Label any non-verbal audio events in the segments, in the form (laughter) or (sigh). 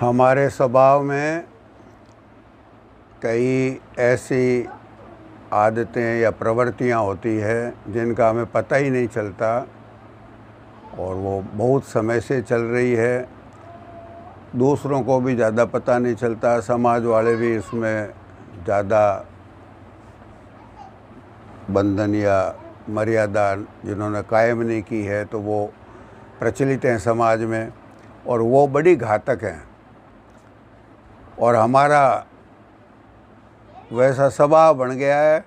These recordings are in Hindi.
हमारे स्वभाव में कई ऐसी आदतें या प्रवृत्तियां होती है जिनका हमें पता ही नहीं चलता और वो बहुत समय से चल रही है दूसरों को भी ज़्यादा पता नहीं चलता समाज वाले भी इसमें ज़्यादा बंधन या मर्यादा जिन्होंने कायम नहीं की है तो वो प्रचलित हैं समाज में और वो बड़ी घातक हैं और हमारा वैसा स्वभाव बन गया है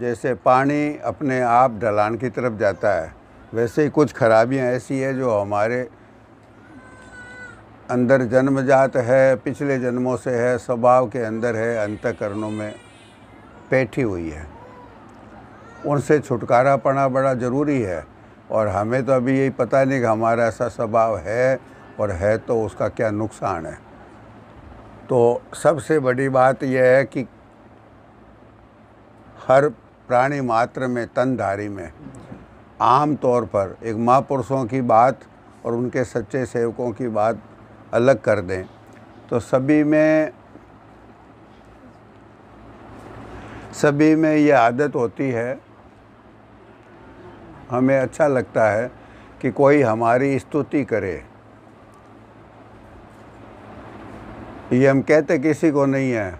जैसे पानी अपने आप ढलान की तरफ जाता है वैसे ही कुछ खराबियां ऐसी है जो हमारे अंदर जन्मजात है पिछले जन्मों से है स्वभाव के अंदर है अंतकरणों में बैठी हुई है उनसे छुटकारा पाना बड़ा ज़रूरी है और हमें तो अभी यही पता नहीं कि हमारा ऐसा स्वभाव है और है तो उसका क्या नुकसान है तो सबसे बड़ी बात यह है कि हर प्राणी मात्र में तनधारी में आम तौर पर एक महापुरुषों की बात और उनके सच्चे सेवकों की बात अलग कर दें तो सभी में सभी में ये आदत होती है हमें अच्छा लगता है कि कोई हमारी स्तुति करे ये हम कहते किसी को नहीं है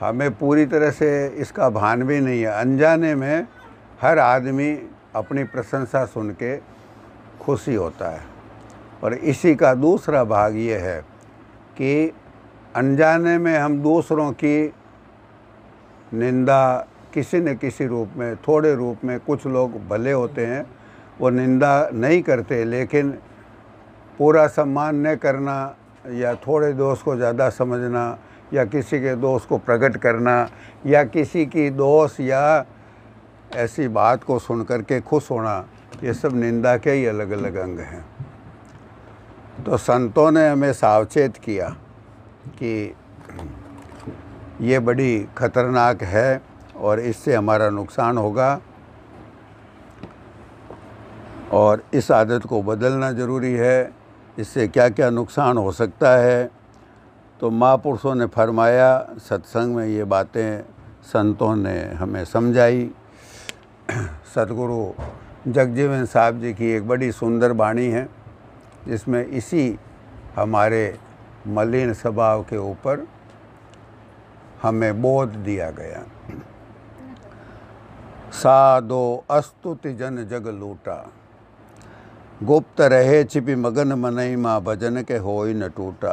हमें पूरी तरह से इसका भान भी नहीं है अनजाने में हर आदमी अपनी प्रशंसा सुन के खुशी होता है और इसी का दूसरा भाग ये है कि अनजाने में हम दूसरों की निंदा किसी न किसी रूप में थोड़े रूप में कुछ लोग भले होते हैं वो निंदा नहीं करते लेकिन पूरा सम्मान न करना या थोड़े दोस्त को ज़्यादा समझना या किसी के दोस्त को प्रकट करना या किसी की दोस्त या ऐसी बात को सुन कर के खुश होना ये सब निंदा के ही अलग अलग अंग हैं तो संतों ने हमें सावचेत किया कि ये बड़ी खतरनाक है और इससे हमारा नुकसान होगा और इस आदत को बदलना ज़रूरी है इससे क्या क्या नुकसान हो सकता है तो महापुरुषों ने फरमाया सत्संग में ये बातें संतों ने हमें समझाई सतगुरु जगजीवन साहब जी की एक बड़ी सुंदर बाणी है जिसमें इसी हमारे मलिन स्वभाव के ऊपर हमें बोध दिया गया साधो अस्तुति जन जग लूटा गुप्त रहे छिपी मगन मनई माँ भजन के होई न टूटा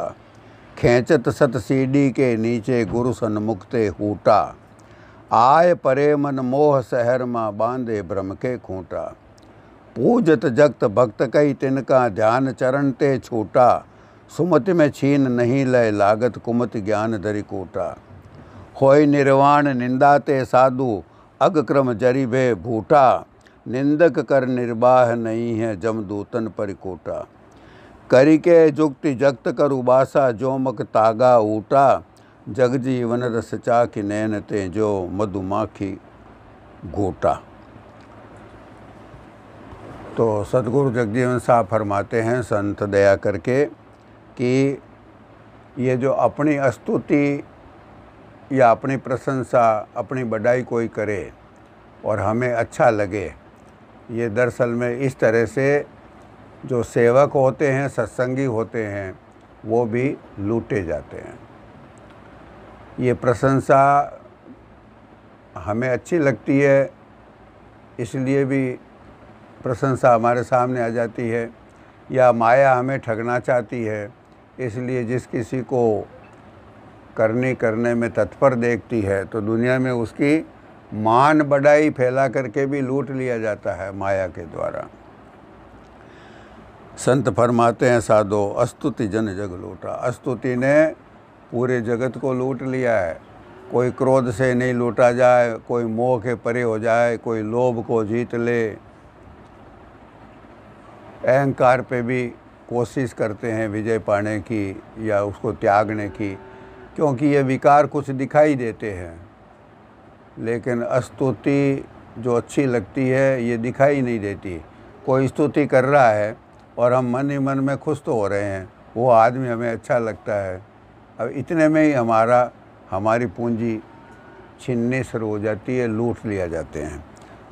खेचत सत सीढ़ी के नीचे गुरु सन्मुखते हूटा आय परे मन मोह शहर माँ बांधे भ्रम के खूटा पूजत जगत भक्त कई तिनका ध्यान चरण ते छूटा सुमति में छीन नहीं लय लागत कुमत ज्ञान धरी कूटा होय निर्वाण निंदा ते साधु अग क्रम जरिभे भूटा निंदक कर निर्वाह नहीं है जमदूतन परिकोटा करी के जुक्ति जगत कर उबासा जो मक तागा ऊटा जग जीवन रसचा की नैन ते जो मधुमाखी गोटा तो सतगुरु जगजीवन साहब फरमाते हैं संत दया करके कि ये जो अपनी स्तुति या अपनी प्रशंसा अपनी बड़ाई कोई करे और हमें अच्छा लगे ये दरअसल में इस तरह से जो सेवक होते हैं सत्संगी होते हैं वो भी लूटे जाते हैं ये प्रशंसा हमें अच्छी लगती है इसलिए भी प्रशंसा हमारे सामने आ जाती है या माया हमें ठगना चाहती है इसलिए जिस किसी को करने करने में तत्पर देखती है तो दुनिया में उसकी मान बड़ाई फैला करके भी लूट लिया जाता है माया के द्वारा संत फरमाते हैं साधो अस्तुति जन जग लूटा अस्तुति ने पूरे जगत को लूट लिया है कोई क्रोध से नहीं लूटा जाए कोई मोह के परे हो जाए कोई लोभ को जीत ले अहंकार पे भी कोशिश करते हैं विजय पाने की या उसको त्यागने की क्योंकि ये विकार कुछ दिखाई देते हैं लेकिन स्तुति जो अच्छी लगती है ये दिखाई नहीं देती कोई स्तुति कर रहा है और हम मन ही मन में खुश तो हो रहे हैं वो आदमी हमें अच्छा लगता है अब इतने में ही हमारा हमारी पूंजी छीनने शुरू हो जाती है लूट लिया जाते हैं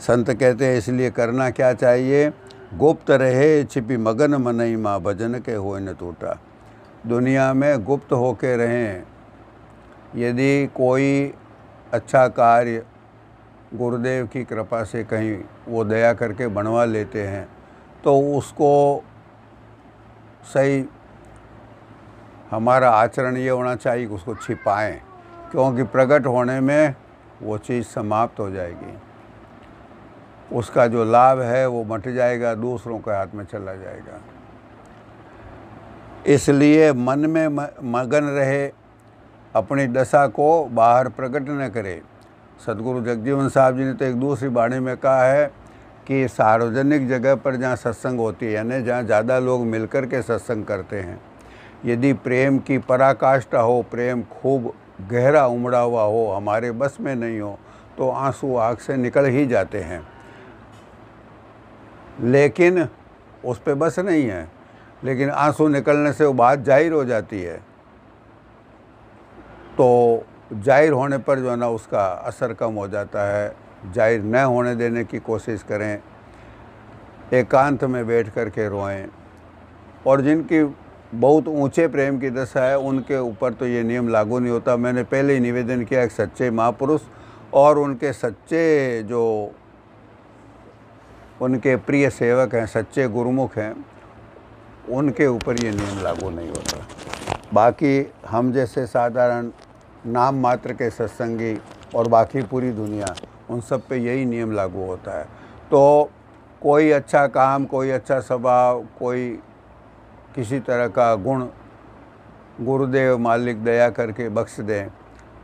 संत कहते हैं इसलिए करना क्या चाहिए गुप्त रहे छिपी मगन मनई माँ भजन के हो न टूटा दुनिया में गुप्त होके रहें यदि कोई अच्छा कार्य गुरुदेव की कृपा से कहीं वो दया करके बनवा लेते हैं तो उसको सही हमारा आचरण ये होना चाहिए कि उसको छिपाएं क्योंकि प्रकट होने में वो चीज़ समाप्त हो जाएगी उसका जो लाभ है वो मट जाएगा दूसरों के हाथ में चला जाएगा इसलिए मन में मगन रहे अपनी दशा को बाहर प्रकट न करे सदगुरु जगजीवन साहब जी ने तो एक दूसरी बाणी में कहा है कि सार्वजनिक जगह पर जहाँ सत्संग होती है यानी जहाँ ज़्यादा लोग मिलकर के सत्संग करते हैं यदि प्रेम की पराकाष्ठा हो प्रेम खूब गहरा उमड़ा हुआ हो हमारे बस में नहीं हो तो आंसू आँख से निकल ही जाते हैं लेकिन उस पर बस नहीं है लेकिन आंसू निकलने से वो बात जाहिर हो जाती है तो जाहिर होने पर जो है ना उसका असर कम हो जाता है जाहिर न होने देने की कोशिश करें एकांत में बैठ कर के रोएं और जिनकी बहुत ऊंचे प्रेम की दशा है उनके ऊपर तो ये नियम लागू नहीं होता मैंने पहले ही निवेदन किया एक सच्चे महापुरुष और उनके सच्चे जो उनके प्रिय सेवक हैं सच्चे गुरुमुख हैं उनके ऊपर ये नियम लागू नहीं होता बाकी हम जैसे साधारण नाम मात्र के सत्संगी और बाकी पूरी दुनिया उन सब पे यही नियम लागू होता है तो कोई अच्छा काम कोई अच्छा स्वभाव कोई किसी तरह का गुण गुरुदेव मालिक दया करके बख्श दें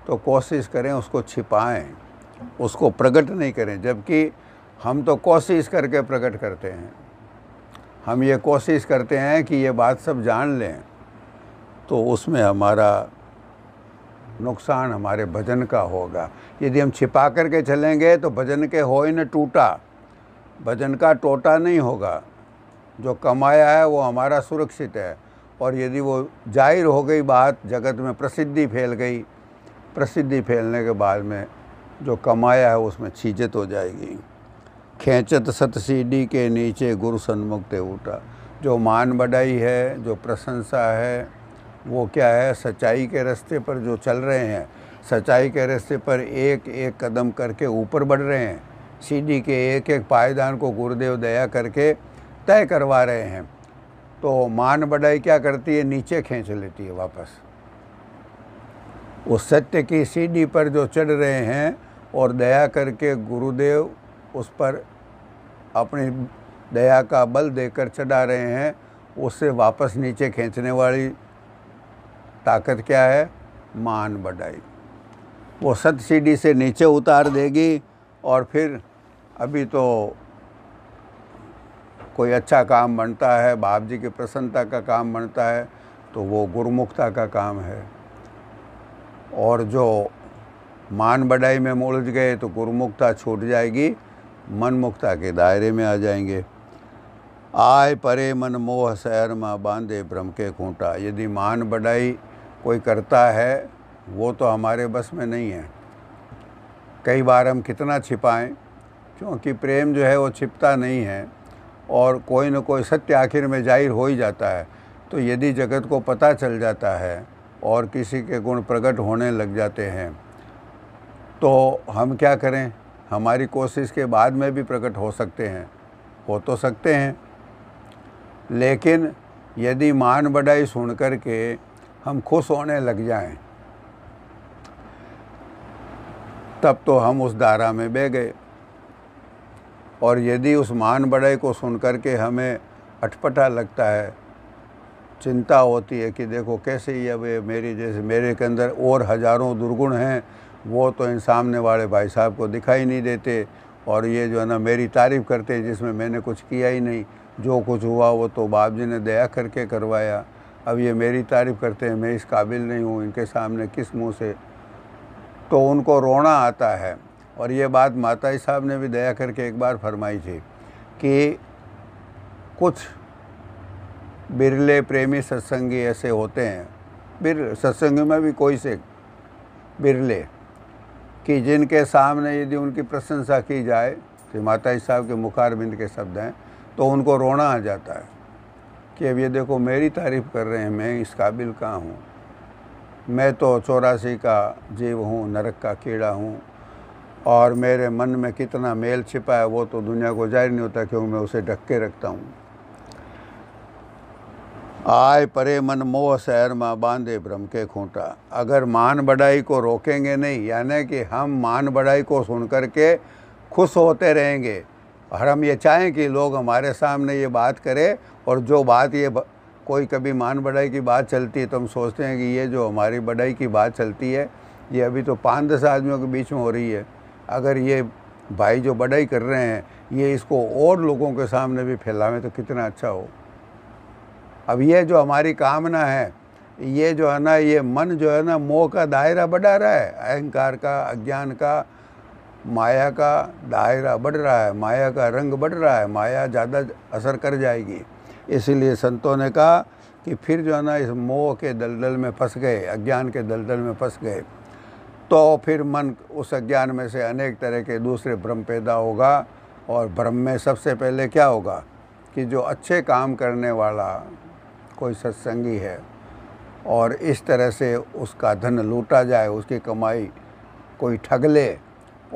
तो कोशिश करें उसको छिपाएं उसको प्रकट नहीं करें जबकि हम तो कोशिश करके प्रकट करते हैं हम ये कोशिश करते हैं कि ये बात सब जान लें तो उसमें हमारा नुकसान हमारे भजन का होगा यदि हम छिपा करके चलेंगे तो भजन के हो ही न टूटा भजन का टोटा नहीं होगा जो कमाया है वो हमारा सुरक्षित है और यदि वो जाहिर हो गई बात जगत में प्रसिद्धि फैल गई प्रसिद्धि फैलने के बाद में जो कमाया है उसमें छीजत हो जाएगी खेचत सत सीढ़ी के नीचे गुरु सन्मुख उठा जो मान बढ़ाई है जो प्रशंसा है वो क्या है सच्चाई के रास्ते पर जो चल रहे हैं सच्चाई के रास्ते पर एक एक कदम करके ऊपर बढ़ रहे हैं सीढ़ी के एक एक पायदान को गुरुदेव दया करके तय करवा रहे हैं तो मान बढ़ाई क्या करती है नीचे खींच लेती है वापस उस सत्य की सीढ़ी पर जो चढ़ रहे हैं और दया करके गुरुदेव उस पर अपनी दया का बल देकर चढ़ा रहे हैं उससे वापस नीचे खींचने वाली ताकत क्या है मान बढ़ाई वो सत सीढ़ी से नीचे उतार देगी और फिर अभी तो कोई अच्छा काम बनता है बाप जी की प्रसन्नता का काम बनता है तो वो गुरुमुखता का काम है और जो मान बढ़ाई में मुड़ गए तो गुरुमुखता छूट जाएगी मनमुखता के दायरे में आ जाएंगे आय परे मन मोह शहर में बांधे भ्रम के खूंटा यदि मान बढ़ाई कोई करता है वो तो हमारे बस में नहीं है कई बार हम कितना छिपाएं क्योंकि प्रेम जो है वो छिपता नहीं है और कोई ना कोई सत्य आखिर में जाहिर हो ही जाता है तो यदि जगत को पता चल जाता है और किसी के गुण प्रकट होने लग जाते हैं तो हम क्या करें हमारी कोशिश के बाद में भी प्रकट हो सकते हैं हो तो सकते हैं लेकिन यदि मान बढ़ाई सुन कर के हम खुश होने लग जाएं, तब तो हम उस दारा में बह गए और यदि उस मान बड़े को सुनकर के हमें अटपटा लगता है चिंता होती है कि देखो कैसे ही अब मेरी जैसे मेरे के अंदर और हज़ारों दुर्गुण हैं वो तो इन सामने वाले भाई साहब को दिखाई नहीं देते और ये जो है ना मेरी तारीफ़ करते जिसमें मैंने कुछ किया ही नहीं जो कुछ हुआ वो तो बाप जी ने दया करके करवाया अब ये मेरी तारीफ़ करते हैं मैं इस काबिल नहीं हूँ इनके सामने किस मुँह से तो उनको रोना आता है और ये बात माता साहब ने भी दया करके एक बार फरमाई थी कि कुछ बिरले प्रेमी सत्संगी ऐसे होते हैं बिर सत्संगी में भी कोई से बिरले कि जिनके सामने यदि उनकी प्रशंसा की जाए तो माता साहब के मुखारबिंद के शब्द हैं तो उनको रोना आ जाता है कि अब ये देखो मेरी तारीफ़ कर रहे हैं मैं इस काबिल का हूँ मैं तो चौरासी का जीव हूँ नरक का कीड़ा हूँ और मेरे मन में कितना मेल छिपा है वो तो दुनिया को जाहिर नहीं होता क्योंकि मैं उसे ढक के रखता हूँ आय परे मन मोह शहर माँ बांधे भ्रम के खूंटा अगर मान बढ़ाई को रोकेंगे नहीं यानी कि हम मान बढ़ाई को सुन कर के खुश होते रहेंगे और हम ये चाहें कि लोग हमारे सामने ये बात करें और जो बात ये कोई कभी मान बढ़ाई की बात चलती है तो हम सोचते हैं कि ये जो हमारी बढ़ाई की बात चलती है ये अभी तो पाँच दस आदमियों के बीच में हो रही है अगर ये भाई जो बढ़ाई कर रहे हैं ये इसको और लोगों के सामने भी फैलावें तो कितना अच्छा हो अब ये जो हमारी कामना है ये जो है ना ये मन जो है ना मोह का दायरा बढ़ा रहा है अहंकार का अज्ञान का माया का दायरा बढ़ रहा है माया का रंग बढ़ रहा है माया ज़्यादा असर कर जाएगी इसीलिए संतों ने कहा कि फिर जो है ना इस मोह के दलदल में फंस गए अज्ञान के दलदल में फंस गए तो फिर मन उस अज्ञान में से अनेक तरह के दूसरे भ्रम पैदा होगा और भ्रम में सबसे पहले क्या होगा कि जो अच्छे काम करने वाला कोई सत्संगी है और इस तरह से उसका धन लूटा जाए उसकी कमाई कोई ठग ले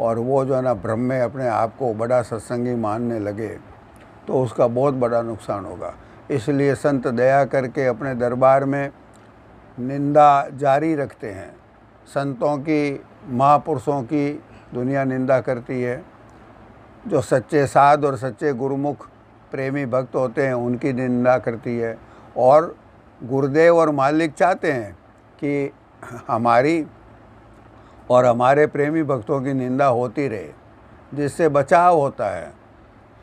और वो जो है ना भ्रम में अपने आप को बड़ा सत्संगी मानने लगे तो उसका बहुत बड़ा नुकसान होगा इसलिए संत दया करके अपने दरबार में निंदा जारी रखते हैं संतों की महापुरुषों की दुनिया निंदा करती है जो सच्चे साध और सच्चे गुरुमुख प्रेमी भक्त होते हैं उनकी निंदा करती है और गुरुदेव और मालिक चाहते हैं कि हमारी और हमारे प्रेमी भक्तों की निंदा होती रहे जिससे बचाव होता है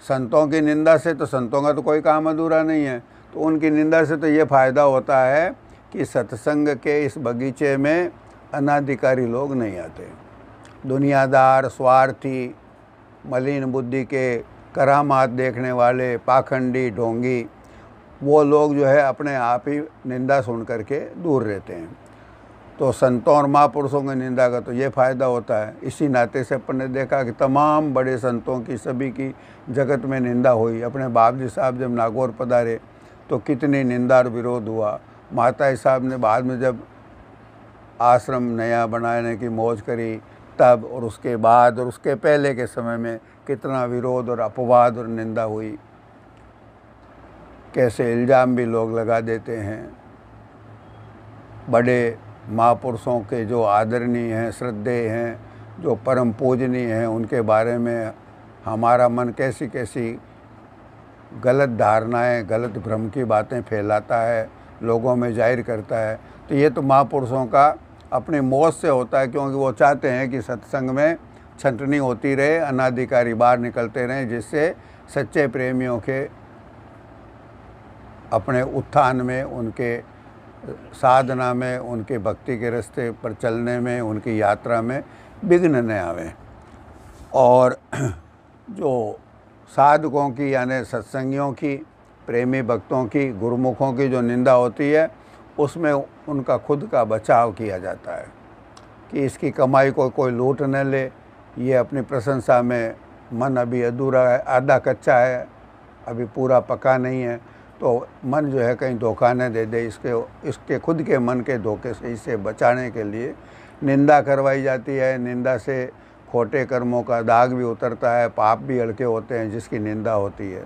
संतों की निंदा से तो संतों का तो कोई काम अधूरा नहीं है तो उनकी निंदा से तो ये फ़ायदा होता है कि सत्संग के इस बगीचे में अनाधिकारी लोग नहीं आते दुनियादार स्वार्थी मलिन बुद्धि के करामात देखने वाले पाखंडी ढोंगी वो लोग जो है अपने आप ही निंदा सुन करके दूर रहते हैं तो संतों और महापुरुषों की निंदा का तो ये फ़ायदा होता है इसी नाते से अपन ने देखा कि तमाम बड़े संतों की सभी की जगत में निंदा हुई अपने बाप जी साहब जब नागौर पधारे तो कितनी और विरोध हुआ माता साहब ने बाद में जब आश्रम नया बनाने की मौज करी तब और उसके बाद और उसके पहले के समय में कितना विरोध और अपवाद और निंदा हुई कैसे इल्ज़ाम भी लोग लगा देते हैं बड़े महापुरुषों के जो आदरणीय हैं श्रद्धेय हैं जो परम पूजनीय हैं उनके बारे में हमारा मन कैसी कैसी गलत धारणाएं गलत भ्रम की बातें फैलाता है लोगों में जाहिर करता है तो ये तो महापुरुषों का अपने मौत से होता है क्योंकि वो चाहते हैं कि सत्संग में छंटनी होती रहे अनाधिकारी बाहर निकलते रहें जिससे सच्चे प्रेमियों के अपने उत्थान में उनके साधना में उनके भक्ति के रास्ते पर चलने में उनकी यात्रा में विघ्न न आवे और जो साधकों की यानी सत्संगियों की प्रेमी भक्तों की गुरुमुखों की जो निंदा होती है उसमें उनका खुद का बचाव किया जाता है कि इसकी कमाई को कोई लूट न ले ये अपनी प्रशंसा में मन अभी अधूरा है आधा कच्चा है अभी पूरा पका नहीं है तो मन जो है कहीं धोखा न दे दे इसके इसके खुद के मन के धोखे से इसे बचाने के लिए निंदा करवाई जाती है निंदा से खोटे कर्मों का दाग भी उतरता है पाप भी हल्के होते हैं जिसकी निंदा होती है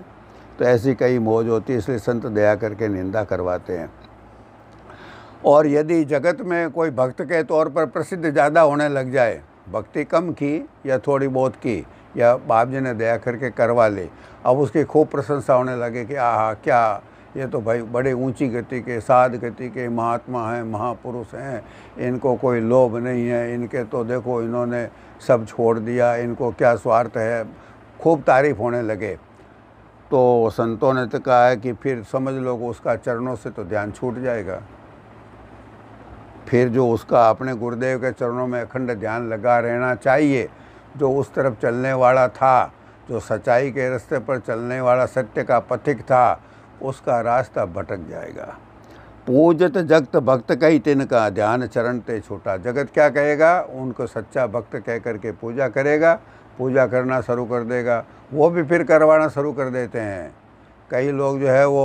तो ऐसी कई मौज होती है इसलिए संत दया करके निंदा करवाते हैं और यदि जगत में कोई भक्त के तौर पर प्रसिद्ध ज़्यादा होने लग जाए भक्ति कम की या थोड़ी बहुत की या बाप जी ने दया करके करवा ले अब उसकी खूब प्रशंसा होने लगे कि आह क्या ये तो भाई बड़े ऊंची गति के साध गति के महात्मा हैं महापुरुष हैं इनको कोई लोभ नहीं है इनके तो देखो इन्होंने सब छोड़ दिया इनको क्या स्वार्थ है खूब तारीफ होने लगे तो संतों ने तो कहा है कि फिर समझ लो उसका चरणों से तो ध्यान छूट जाएगा फिर जो उसका अपने गुरुदेव के चरणों में अखंड ध्यान लगा रहना चाहिए जो उस तरफ चलने वाला था जो सच्चाई के रास्ते पर चलने वाला सत्य का पथिक था उसका रास्ता भटक जाएगा पूजत जगत भक्त तिन तिनका ध्यान चरण ते छोटा जगत क्या कहेगा उनको सच्चा भक्त कह करके पूजा करेगा पूजा करना शुरू कर देगा वो भी फिर करवाना शुरू कर देते हैं कई लोग जो है वो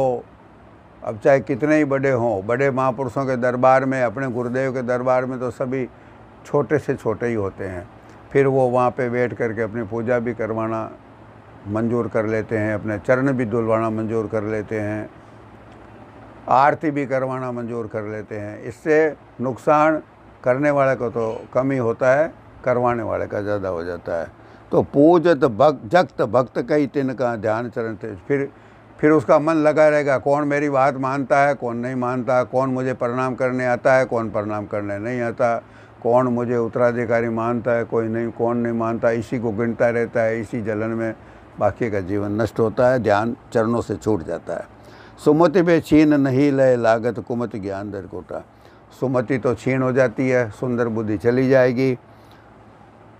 अब चाहे कितने ही बड़े हों बड़े महापुरुषों के दरबार में अपने गुरुदेव के दरबार में तो सभी छोटे से छोटे ही होते हैं फिर वो वहाँ पे बैठ करके अपनी पूजा भी करवाना मंजूर कर लेते हैं अपने चरण भी धुलवाना मंजूर कर लेते हैं आरती भी करवाना मंजूर कर लेते हैं इससे नुकसान करने वाले को तो कम ही होता है करवाने वाले का ज़्यादा हो जाता है तो पूजत भक्त जगत भक्त कई तिन का ध्यान चरण थे फिर फिर उसका मन लगा रहेगा कौन मेरी बात मानता है कौन नहीं मानता कौन मुझे प्रणाम करने आता है कौन प्रणाम करने नहीं आता कौन मुझे उत्तराधिकारी मानता है कोई नहीं कौन नहीं मानता इसी को गिनता रहता है इसी जलन में बाकी का जीवन नष्ट होता है ध्यान चरणों से छूट जाता है सुमति पे छीन नहीं लय लागत कुमत ज्ञान दर कोटा सुमति तो छीन हो जाती है सुंदर बुद्धि चली जाएगी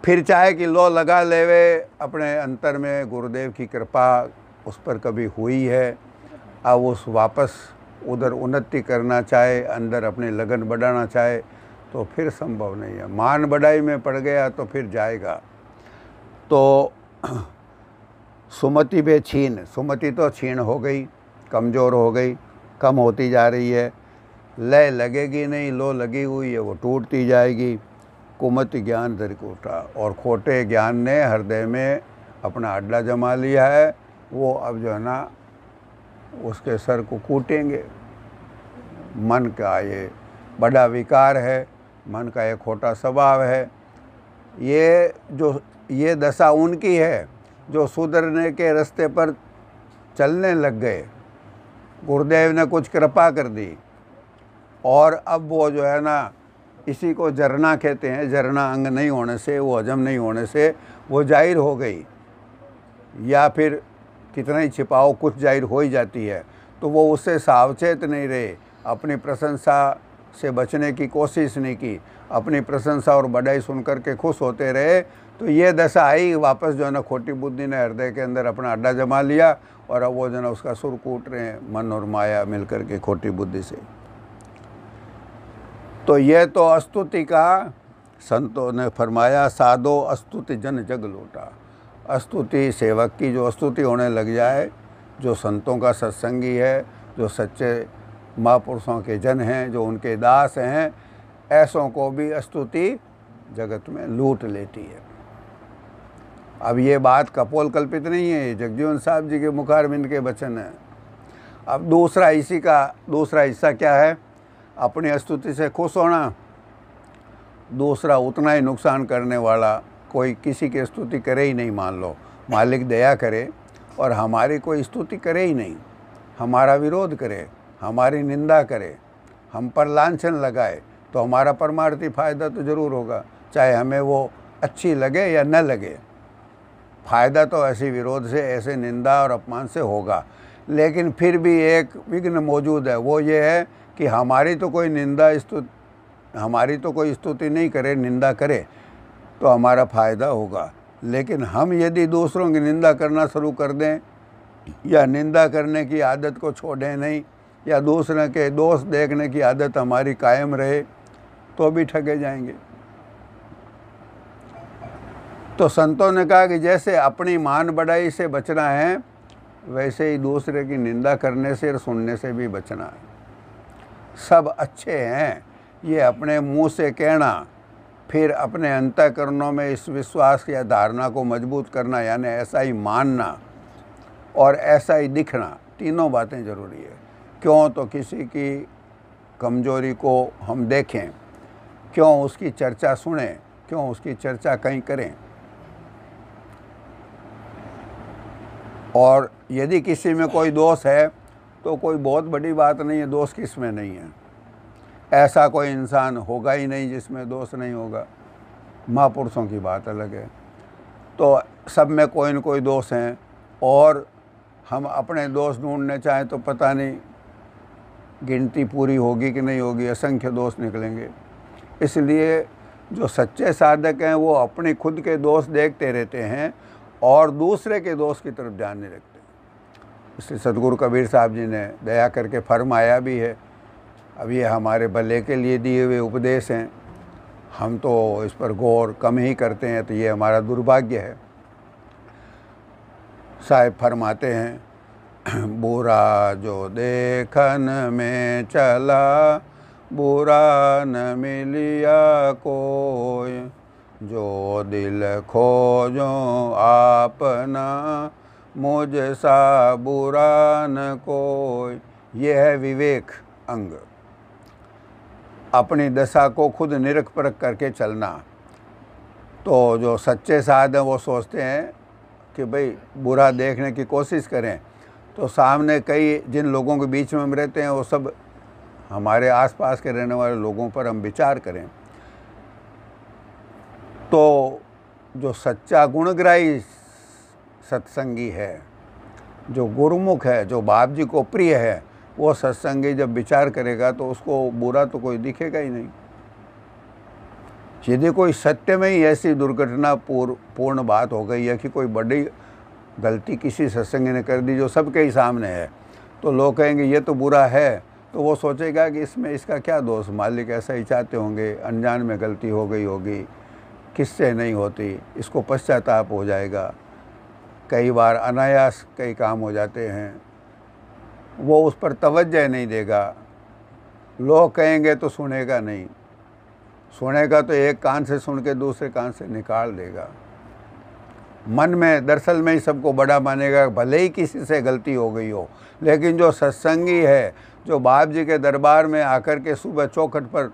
फिर चाहे कि लो लगा लेवे अपने अंतर में गुरुदेव की कृपा उस पर कभी हुई है अब उस वापस उधर उन्नति करना चाहे अंदर अपने लगन बढ़ाना चाहे तो फिर संभव नहीं है मान बढ़ाई में पड़ गया तो फिर जाएगा तो सुमति बे छीन सुमति तो छीन हो गई कमज़ोर हो गई कम होती जा रही है लय लगेगी नहीं लो लगी हुई है वो टूटती जाएगी कुमत ज्ञान धरिकोटा और खोटे ज्ञान ने हृदय में अपना अड्डा जमा लिया है वो अब जो है ना उसके सर को कूटेंगे मन का ये बड़ा विकार है मन का एक खोटा स्वभाव है ये जो ये दशा उनकी है जो सुधरने के रास्ते पर चलने लग गए गुरुदेव ने कुछ कृपा कर दी और अब वो जो है ना इसी को झरना कहते हैं झरना अंग नहीं होने से वो हजम नहीं होने से वो जाहिर हो गई या फिर कितना ही छिपाओ कुछ जाहिर हो ही जाती है तो वो उससे सावचेत नहीं रहे अपनी प्रशंसा से बचने की कोशिश नहीं की अपनी प्रशंसा और बड़ाई सुन करके खुश होते रहे तो ये दशा आई वापस जो है ना खोटी बुद्धि ने हृदय के अंदर अपना अड्डा जमा लिया और अब वो जो ना उसका सुर कूट रहे हैं मन और माया मिलकर के खोटी बुद्धि से तो ये तो अस्तुति का संतों ने फरमाया साधो अस्तुति जन जग लोटा अस्तुति सेवक की जो अस्तुति होने लग जाए जो संतों का सत्संगी है जो सच्चे महापुरुषों के जन हैं जो उनके दास हैं ऐसों को भी स्तुति जगत में लूट लेती है अब ये बात कपोल कल्पित नहीं है जगजीवन साहब जी के मुखारविंद के वचन हैं अब दूसरा इसी का दूसरा हिस्सा क्या है अपनी स्तुति से खुश होना दूसरा उतना ही नुकसान करने वाला कोई किसी की स्तुति करे ही नहीं मान लो मालिक दया करे और हमारी कोई स्तुति करे ही नहीं हमारा विरोध करे हमारी निंदा करे हम पर लाछन लगाए तो हमारा परमार्थी फ़ायदा तो ज़रूर होगा चाहे हमें वो अच्छी लगे या न लगे फ़ायदा तो ऐसे विरोध से ऐसे निंदा और अपमान से होगा लेकिन फिर भी एक विघ्न मौजूद है वो ये है कि हमारी तो कोई निंदा स्तुति हमारी तो कोई स्तुति नहीं करे निंदा करे तो हमारा फ़ायदा होगा लेकिन हम यदि दूसरों की निंदा करना शुरू कर दें या निंदा करने की आदत को छोड़ें नहीं या दूसरे के दोस्त देखने की आदत हमारी कायम रहे तो भी ठगे जाएंगे तो संतों ने कहा कि जैसे अपनी मान बढ़ाई से बचना है वैसे ही दूसरे की निंदा करने से और सुनने से भी बचना है सब अच्छे हैं ये अपने मुंह से कहना फिर अपने अंतकरणों में इस विश्वास या धारणा को मजबूत करना यानी ऐसा ही मानना और ऐसा ही दिखना तीनों बातें ज़रूरी है क्यों तो किसी की कमजोरी को हम देखें क्यों उसकी चर्चा सुने क्यों उसकी चर्चा कहीं करें और यदि किसी में कोई दोष है तो कोई बहुत बड़ी बात नहीं है दोष किस में नहीं है ऐसा कोई इंसान होगा ही नहीं जिसमें दोष नहीं होगा महापुरुषों की बात अलग है तो सब में कोई न कोई दोष हैं और हम अपने दोस्त ढूंढने चाहें तो पता नहीं गिनती पूरी होगी कि नहीं होगी असंख्य दोष निकलेंगे इसलिए जो सच्चे साधक हैं वो अपने खुद के दोष देखते रहते हैं और दूसरे के दोष की तरफ ध्यान नहीं रखते इसलिए सदगुरु कबीर साहब जी ने दया करके फरमाया भी है अब ये हमारे भले के लिए दिए हुए उपदेश हैं हम तो इस पर गौर कम ही करते हैं तो ये हमारा दुर्भाग्य है साहेब फरमाते हैं (clears throat) बुरा जो देखन में चला बुरा न मिलिया को जो दिल खोजो आपना मुझ सा बुरा न को यह है विवेक अंग अपनी दशा को खुद निरख परख करके चलना तो जो सच्चे साध हैं वो सोचते हैं कि भाई बुरा देखने की कोशिश करें तो सामने कई जिन लोगों के बीच में हम रहते हैं वो सब हमारे आसपास के रहने वाले लोगों पर हम विचार करें तो जो सच्चा गुणग्राही सत्संगी है जो गुरुमुख है जो बाप जी को प्रिय है वो सत्संगी जब विचार करेगा तो उसको बुरा तो कोई दिखेगा ही नहीं यदि कोई सत्य में ही ऐसी दुर्घटना पूर्ण बात हो गई है कि कोई बड़ी गलती किसी सत्संग ने कर दी जो सबके ही सामने है तो लोग कहेंगे ये तो बुरा है तो वो सोचेगा कि इसमें इसका क्या दोष मालिक ऐसा ही चाहते होंगे अनजान में गलती हो गई होगी किससे नहीं होती इसको पश्चाताप हो जाएगा कई बार अनायास कई काम हो जाते हैं वो उस पर तवज्जह नहीं देगा लोग कहेंगे तो सुनेगा नहीं सुनेगा तो एक कान से सुन के दूसरे कान से निकाल देगा मन में दरअसल में ही सबको बड़ा मानेगा भले ही किसी से गलती हो गई हो लेकिन जो सत्संगी है जो बाप जी के दरबार में आकर के सुबह चौखट पर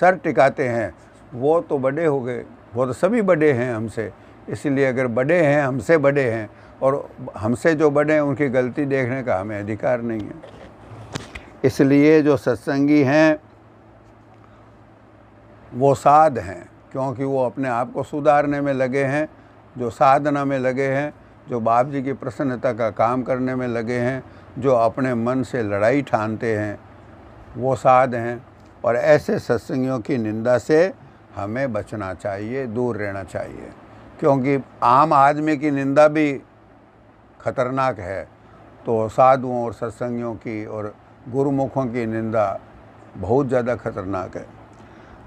सर टिकाते हैं वो तो बड़े हो गए वो तो सभी बड़े हैं हमसे इसलिए अगर बड़े हैं हमसे बड़े हैं और हमसे जो बड़े हैं उनकी गलती देखने का हमें अधिकार नहीं है इसलिए जो सत्संगी हैं वो साध हैं क्योंकि वो अपने आप को सुधारने में लगे हैं जो साधना में लगे हैं जो बाप जी की प्रसन्नता का काम करने में लगे हैं जो अपने मन से लड़ाई ठानते हैं वो साध हैं और ऐसे सत्संगियों की निंदा से हमें बचना चाहिए दूर रहना चाहिए क्योंकि आम आदमी की निंदा भी खतरनाक है तो साधुओं और सत्संगियों की और गुरुमुखों की निंदा बहुत ज़्यादा खतरनाक है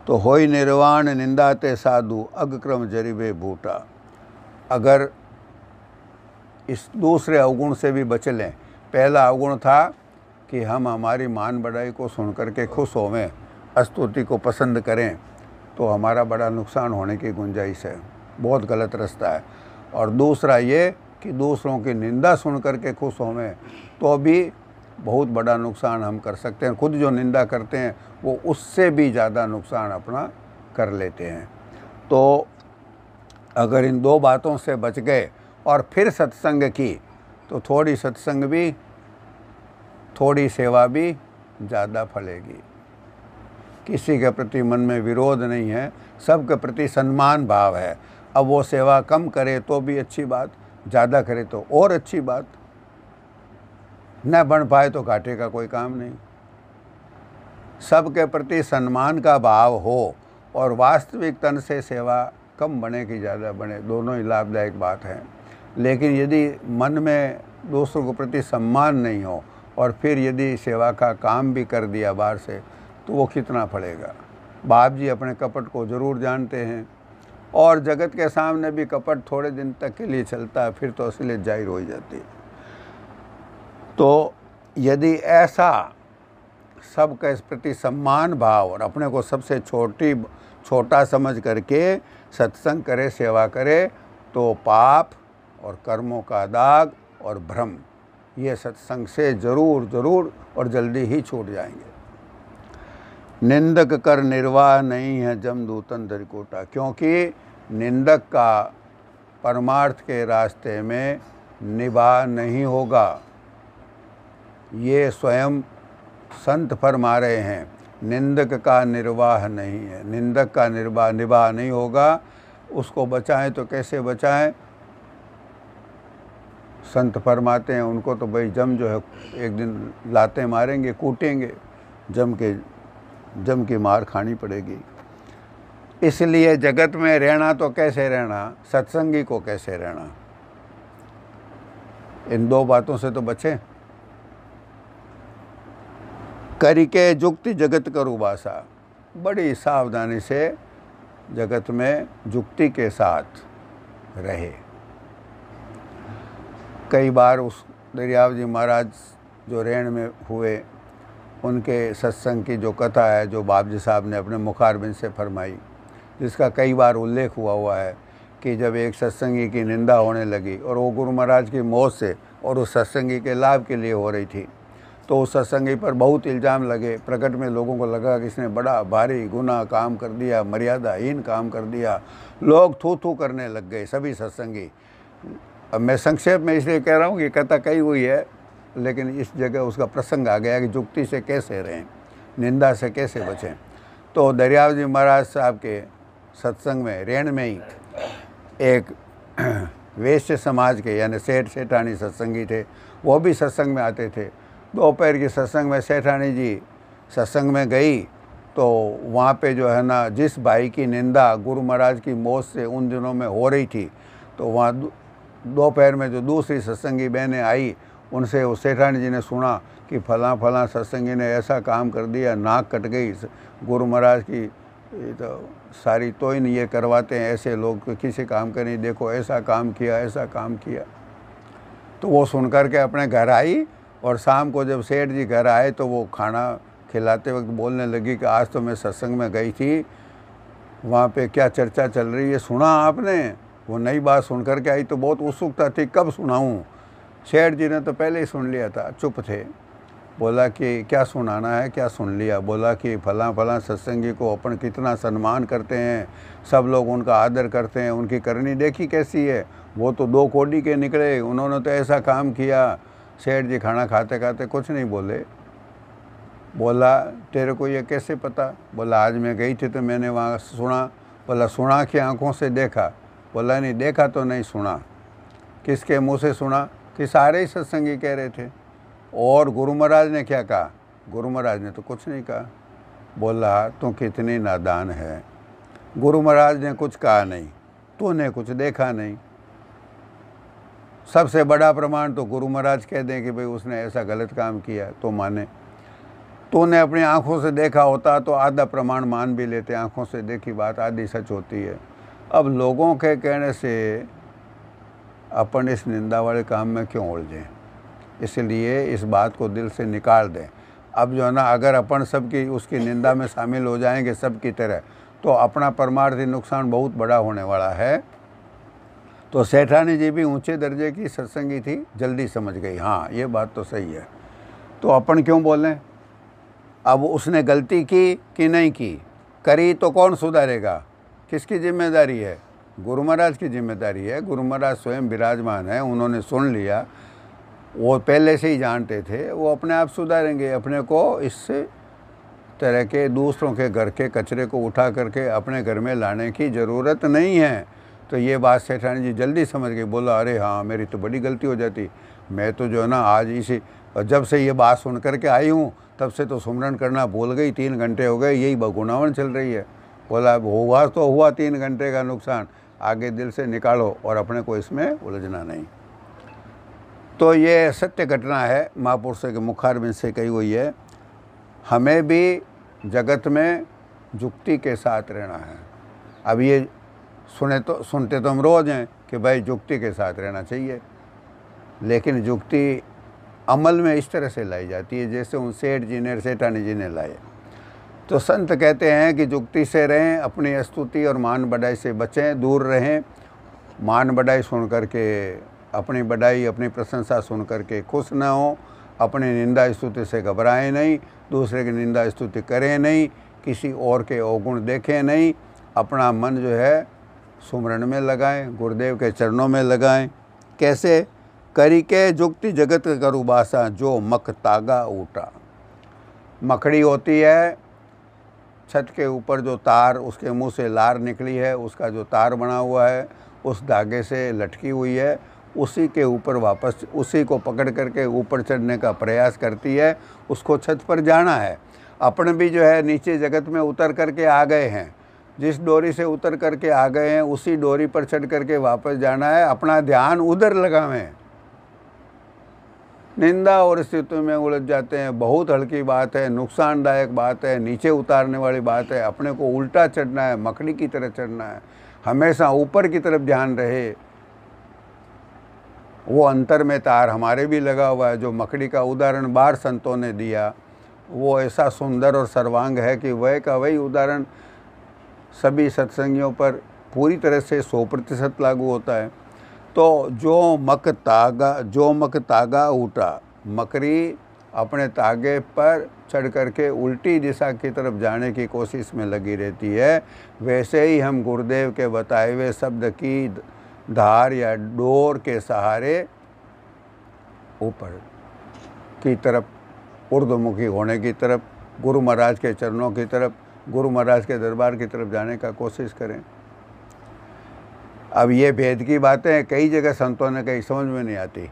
तो होई निर्वाण निंदाते साधु अग्रक्रम जरिबे बूटा अगर इस दूसरे अवगुण से भी बच लें पहला अवगुण था कि हम हमारी मान बढ़ाई को सुन के खुश होवें स्तुति को पसंद करें तो हमारा बड़ा नुकसान होने की गुंजाइश है बहुत गलत रास्ता है और दूसरा ये कि दूसरों की निंदा सुन करके खुश होवें तो भी बहुत बड़ा नुकसान हम कर सकते हैं खुद जो निंदा करते हैं वो उससे भी ज़्यादा नुकसान अपना कर लेते हैं तो अगर इन दो बातों से बच गए और फिर सत्संग की तो थोड़ी सत्संग भी थोड़ी सेवा भी ज़्यादा फलेगी किसी के प्रति मन में विरोध नहीं है सबके प्रति सम्मान भाव है अब वो सेवा कम करे तो भी अच्छी बात ज़्यादा करे तो और अच्छी बात न बन पाए तो घाटे का कोई काम नहीं सबके प्रति सम्मान का भाव हो और वास्तविक तन से सेवा कम बने कि ज़्यादा बने दोनों ही लाभदायक बात है लेकिन यदि मन में दूसरों के प्रति सम्मान नहीं हो और फिर यदि सेवा का काम भी कर दिया बाहर से तो वो कितना पड़ेगा बाप जी अपने कपट को ज़रूर जानते हैं और जगत के सामने भी कपट थोड़े दिन तक के लिए चलता है फिर तो असली जाहिर हो जाती है तो यदि ऐसा सबके इस प्रति सम्मान भाव और अपने को सबसे छोटी छोटा समझ करके सत्संग करे सेवा करे तो पाप और कर्मों का दाग और भ्रम ये सत्संग से जरूर जरूर और जल्दी ही छूट जाएंगे निंदक कर निर्वाह नहीं है जमदूतन धरिकोटा क्योंकि निंदक का परमार्थ के रास्ते में निभा नहीं होगा ये स्वयं संत फरमा रहे हैं निंदक का निर्वाह नहीं है निंदक का निर्वाह निवाह नहीं होगा उसको बचाएं तो कैसे बचाएं संत फरमाते हैं उनको तो भाई जम जो है एक दिन लाते मारेंगे कूटेंगे जम के जम की मार खानी पड़ेगी इसलिए जगत में रहना तो कैसे रहना सत्संगी को कैसे रहना इन दो बातों से तो बचें करके जुक्ति जगत करु बासा बड़ी सावधानी से जगत में जुक्ति के साथ रहे कई बार उस दरियाव जी महाराज जो रेण में हुए उनके सत्संग की जो कथा है जो बाबजी जी साहब ने अपने मुखारबिन से फरमाई जिसका कई बार उल्लेख हुआ हुआ है कि जब एक सत्संगी की निंदा होने लगी और वो गुरु महाराज की मौत से और उस सत्संगी के लाभ के लिए हो रही थी तो सत्संगी पर बहुत इल्ज़ाम लगे प्रकट में लोगों को लगा कि इसने बड़ा भारी गुना काम कर दिया मर्यादाहीन काम कर दिया लोग थू थू करने लग गए सभी सत्संगी अब मैं संक्षेप में इसलिए कह रहा हूँ कि कथा कही हुई है लेकिन इस जगह उसका प्रसंग आ गया कि जुक्ति से कैसे रहें निंदा से कैसे बचें तो दरियाव जी महाराज साहब के सत्संग में रेण में ही एक (clears throat) वेश्य समाज के यानी सेठ सेठानी सत्संगी थे वो भी सत्संग में आते थे दोपहर के सत्संग में सेठानी जी सत्संग में गई तो वहाँ पे जो है ना जिस भाई की निंदा गुरु महाराज की मौत से उन दिनों में हो रही थी तो वहाँ दोपहर में जो दूसरी सत्संगी बहनें आई उनसे उस सेठानी जी ने सुना कि फला फला सत्संगी ने ऐसा काम कर दिया नाक कट गई गुरु महाराज की तो सारी तो ही नहीं ये करवाते हैं ऐसे लोग तो किसी काम करें देखो ऐसा काम किया ऐसा काम किया तो वो सुन कर के अपने घर आई और शाम को जब सेठ जी घर आए तो वो खाना खिलाते वक्त बोलने लगी कि आज तो मैं सत्संग में गई थी वहाँ पे क्या चर्चा चल रही है सुना आपने वो नई बात सुन कर के आई तो बहुत उत्सुकता थी कब सुनाऊँ सेठ जी ने तो पहले ही सुन लिया था चुप थे बोला कि क्या सुनाना है क्या सुन लिया बोला कि फला फला सत्संगी को अपन कितना सम्मान करते हैं सब लोग उनका आदर करते हैं उनकी करनी देखी कैसी है वो तो दो कोडी के निकले उन्होंने तो ऐसा काम किया सेठ जी खाना खाते खाते कुछ नहीं बोले बोला तेरे को ये कैसे पता बोला आज मैं गई थी तो मैंने वहाँ सुना बोला सुना कि आँखों से देखा बोला नहीं देखा तो नहीं सुना किसके मुँह से सुना कि सारे ही सत्संगी कह रहे थे और गुरु महाराज ने क्या कहा गुरु महाराज ने तो कुछ नहीं कहा बोला तू कितनी नादान है गुरु महाराज ने कुछ कहा नहीं तूने कुछ देखा नहीं सबसे बड़ा प्रमाण तो गुरु महाराज कह दें कि भाई उसने ऐसा गलत काम किया तो माने तो उन्हें अपनी आँखों से देखा होता तो आधा प्रमाण मान भी लेते आँखों से देखी बात आधी सच होती है अब लोगों के कहने से अपन इस निंदा वाले काम में क्यों उलझें इसलिए इस बात को दिल से निकाल दें अब जो है ना अगर अपन सबकी उसकी निंदा में शामिल हो जाएंगे सबकी तरह तो अपना परमार्थी नुकसान बहुत बड़ा होने वाला है तो सेठानी जी भी ऊंचे दर्जे की सत्संगी थी जल्दी समझ गई हाँ ये बात तो सही है तो अपन क्यों बोलें अब उसने गलती की कि नहीं की करी तो कौन सुधारेगा किसकी जिम्मेदारी है गुरु महाराज की जिम्मेदारी है गुरु महाराज स्वयं विराजमान है उन्होंने सुन लिया वो पहले से ही जानते थे वो अपने आप सुधारेंगे अपने को इस तरह के दूसरों के घर के कचरे को उठा करके अपने घर में लाने की ज़रूरत नहीं है तो ये बात सेठानी जी जल्दी समझ गई बोला अरे हाँ मेरी तो बड़ी गलती हो जाती मैं तो जो है ना आज इसी जब से ये बात सुन करके आई हूँ तब से तो सुमरन करना भूल गई तीन घंटे हो गए यही बगुनावन चल रही है बोला हुआ तो हुआ तीन घंटे का नुकसान आगे दिल से निकालो और अपने को इसमें उलझना नहीं तो ये सत्य घटना है महापुरुषों के में से कही हुई है हमें भी जगत में जुक्ति के साथ रहना है अब ये सुने तो सुनते तो हम रोज़ हैं कि भाई जुक्ति के साथ रहना चाहिए लेकिन जुक्ति अमल में इस तरह से लाई जाती है जैसे उन सेठ जी ने सेठानी जी ने लाए तो संत कहते हैं कि जुक्ति से रहें अपनी स्तुति और मान बढ़ाई से बचें दूर रहें मान बढ़ाई सुन कर के अपनी बड़ाई अपनी प्रशंसा सुन कर के खुश ना हो अपनी निंदा स्तुति से घबराएं नहीं दूसरे की निंदा स्तुति करें नहीं किसी और के अवगुण देखें नहीं अपना मन जो है सुमरण में लगाएं गुरुदेव के चरणों में लगाएं कैसे करी के जुक्ति जगत करु बासा जो मक तागा ऊटा मकड़ी होती है छत के ऊपर जो तार उसके मुंह से लार निकली है उसका जो तार बना हुआ है उस धागे से लटकी हुई है उसी के ऊपर वापस उसी को पकड़ करके ऊपर चढ़ने का प्रयास करती है उसको छत पर जाना है अपन भी जो है नीचे जगत में उतर करके आ गए हैं जिस डोरी से उतर करके आ गए हैं उसी डोरी पर चढ़ करके वापस जाना है अपना ध्यान उधर लगावें निंदा और स्थिति में उलझ जाते हैं बहुत हल्की बात है नुकसानदायक बात है नीचे उतारने वाली बात है अपने को उल्टा चढ़ना है मकड़ी की तरह चढ़ना है हमेशा ऊपर की तरफ ध्यान रहे वो अंतर में तार हमारे भी लगा हुआ है जो मकड़ी का उदाहरण बार संतों ने दिया वो ऐसा सुंदर और सर्वांग है कि वह का वही उदाहरण सभी सत्संगियों पर पूरी तरह से सौ प्रतिशत लागू होता है तो जो मक तागा जो मक तागा उठा मकरी अपने तागे पर चढ़ करके उल्टी दिशा की तरफ जाने की कोशिश में लगी रहती है वैसे ही हम गुरुदेव के बताए हुए शब्द की धार या डोर के सहारे ऊपर की तरफ उर्दमुखी होने की तरफ गुरु महाराज के चरणों की तरफ गुरु महाराज के दरबार की तरफ जाने का कोशिश करें अब ये भेद की बातें कई जगह संतों ने कहीं समझ में नहीं आती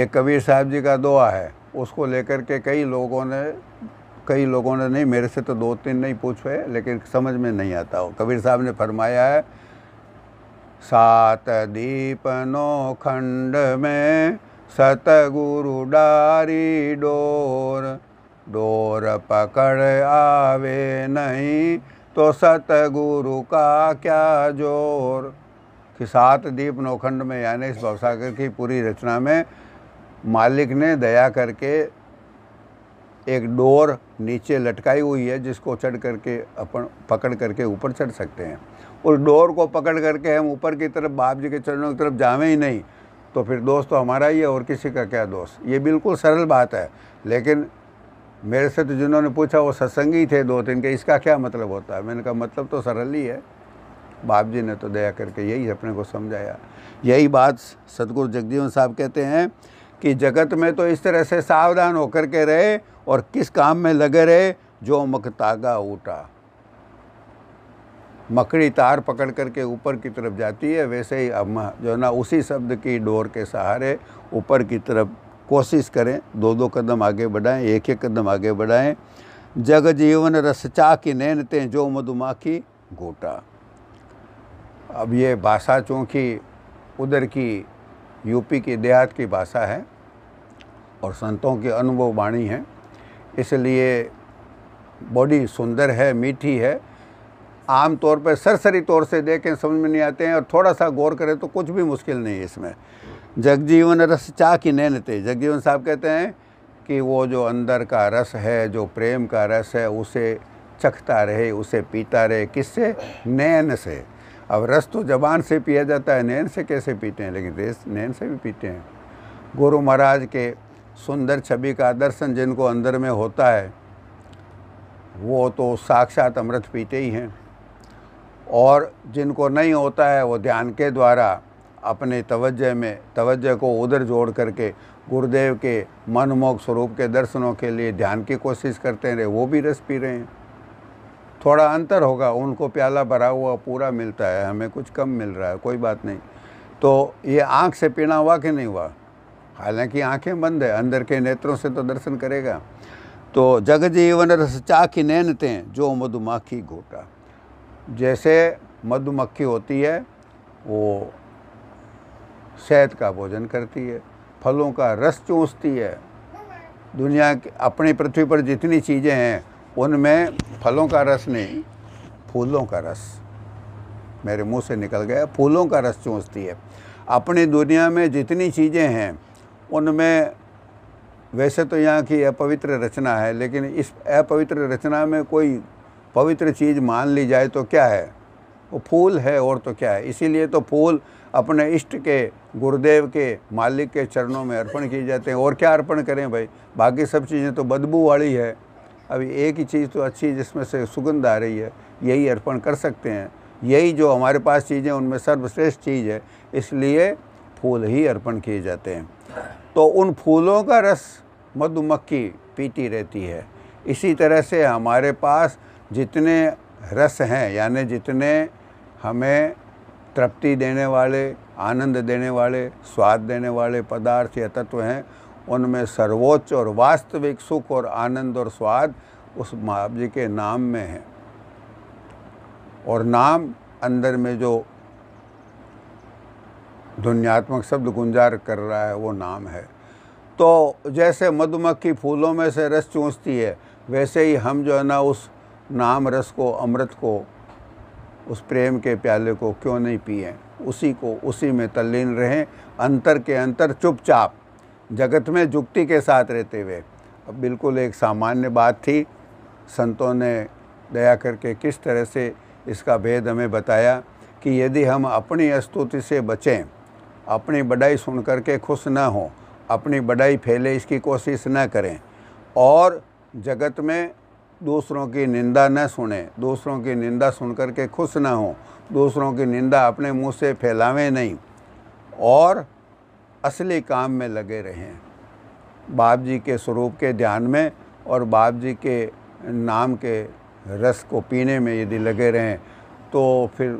एक कबीर साहब जी का दोहा है उसको लेकर के कई लोगों ने कई लोगों ने नहीं मेरे से तो दो तीन नहीं पूछ पाए लेकिन समझ में नहीं आता हो कबीर साहब ने फरमाया है सात नो खंड में सतगुरु डारी डोर डोर पकड़ आवे नहीं तो सतगुरु का क्या जोर कि सात दीप नौखंड में यानी इस भवसागर की पूरी रचना में मालिक ने दया करके एक डोर नीचे लटकाई हुई है जिसको चढ़ करके अपन पकड़ करके ऊपर चढ़ सकते हैं उस डोर को पकड़ करके हम ऊपर की तरफ बाप जी के चरणों की तरफ जावें ही नहीं तो फिर दोस्त तो हमारा ही है और किसी का क्या दोस्त ये बिल्कुल सरल बात है लेकिन मेरे से तो जिन्होंने पूछा वो सत्संगी थे दो तीन के इसका क्या मतलब होता है मैंने कहा मतलब तो सरल ही है बाप जी ने तो दया करके यही अपने को समझाया यही बात सदगुरु जगजीवन साहब कहते हैं कि जगत में तो इस तरह से सावधान होकर के रहे और किस काम में लगे रहे जो मकतागा तागा उठा मकड़ी तार पकड़ करके ऊपर की तरफ जाती है वैसे ही अब जो ना उसी शब्द की डोर के सहारे ऊपर की तरफ कोशिश करें दो दो कदम आगे बढ़ाएं एक एक कदम आगे बढ़ाएं जग जीवन रस चा की नैन ते जो मधुमाखी गोटा अब ये भाषा चूँकि उधर की यूपी की देहात की भाषा है और संतों की अनुभव वाणी है इसलिए बॉडी सुंदर है मीठी है आम तौर पर सरसरी तौर से देखें समझ में नहीं आते हैं और थोड़ा सा गौर करें तो कुछ भी मुश्किल नहीं है इसमें जगजीवन रस चा कि नैन ते जगजीवन साहब कहते हैं कि वो जो अंदर का रस है जो प्रेम का रस है उसे चखता रहे उसे पीता रहे किससे नैन से अब रस तो जबान से पिया जाता है नैन से कैसे पीते हैं लेकिन रेस नैन से भी पीते हैं गुरु महाराज के सुंदर छवि का दर्शन जिनको अंदर में होता है वो तो साक्षात अमृत पीते ही हैं और जिनको नहीं होता है वो ध्यान के द्वारा अपने तवज्जह में तवज्जे को उधर जोड़ करके गुरुदेव के मनमोक स्वरूप के दर्शनों के लिए ध्यान की कोशिश करते रहे वो भी रस पी रहे हैं थोड़ा अंतर होगा उनको प्याला भरा हुआ पूरा मिलता है हमें कुछ कम मिल रहा है कोई बात नहीं तो ये आँख से पीना हुआ कि नहीं हुआ हालांकि आँखें बंद है अंदर के नेत्रों से तो दर्शन करेगा तो जग जीवन रस चाखी नैनते जो मधुमाखी घोटा जैसे मधुमक्खी होती है वो शहद का भोजन करती है फलों का रस चूसती है दुनिया के अपनी पृथ्वी पर जितनी चीज़ें हैं उनमें फलों का रस नहीं फूलों का रस मेरे मुंह से निकल गया फूलों का रस चूसती है अपनी दुनिया में जितनी चीज़ें हैं उनमें वैसे तो यहाँ की अपवित्र रचना है लेकिन इस अपवित्र रचना में कोई पवित्र चीज़ मान ली जाए तो क्या है वो फूल है और तो क्या है इसीलिए तो फूल अपने इष्ट के गुरुदेव के मालिक के चरणों में अर्पण किए जाते हैं और क्या अर्पण करें भाई बाकी सब चीज़ें तो बदबू वाली है अभी एक ही चीज़ तो अच्छी जिसमें से सुगंध आ रही है यही अर्पण कर सकते हैं यही जो हमारे पास चीज़ें उनमें सर्वश्रेष्ठ चीज़ है इसलिए फूल ही अर्पण किए जाते हैं तो उन फूलों का रस मधुमक्खी पीती रहती है इसी तरह से हमारे पास जितने रस हैं यानी जितने हमें तृप्ति देने वाले आनंद देने वाले स्वाद देने वाले पदार्थ या तत्व हैं उनमें सर्वोच्च और वास्तविक सुख और आनंद और स्वाद उस महाब जी के नाम में है और नाम अंदर में जो ध्वन्यात्मक शब्द गुंजार कर रहा है वो नाम है तो जैसे मधुमक्खी फूलों में से रस चूसती है वैसे ही हम जो है ना उस नाम रस को अमृत को उस प्रेम के प्याले को क्यों नहीं पिए उसी को उसी में तल्लीन रहें अंतर के अंतर चुपचाप जगत में जुक्ति के साथ रहते हुए अब बिल्कुल एक सामान्य बात थी संतों ने दया करके किस तरह से इसका भेद हमें बताया कि यदि हम अपनी स्तुति से बचें अपनी बड़ाई सुन करके खुश न हों अपनी बड़ाई फैले इसकी कोशिश न करें और जगत में दूसरों की निंदा न सुने दूसरों की निंदा सुन कर के खुश ना हो दूसरों की निंदा अपने मुंह से फैलावें नहीं और असली काम में लगे रहें बाप जी के स्वरूप के ध्यान में और बाप जी के नाम के रस को पीने में यदि लगे रहें तो फिर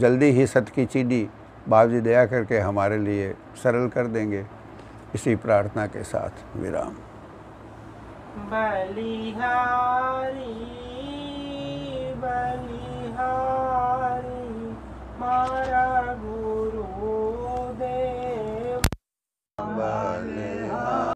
जल्दी ही सत की चीडी बाप जी दया करके हमारे लिए सरल कर देंगे इसी प्रार्थना के साथ विराम बलिहारी बलिहारी मारा गुरु देव बलिहारी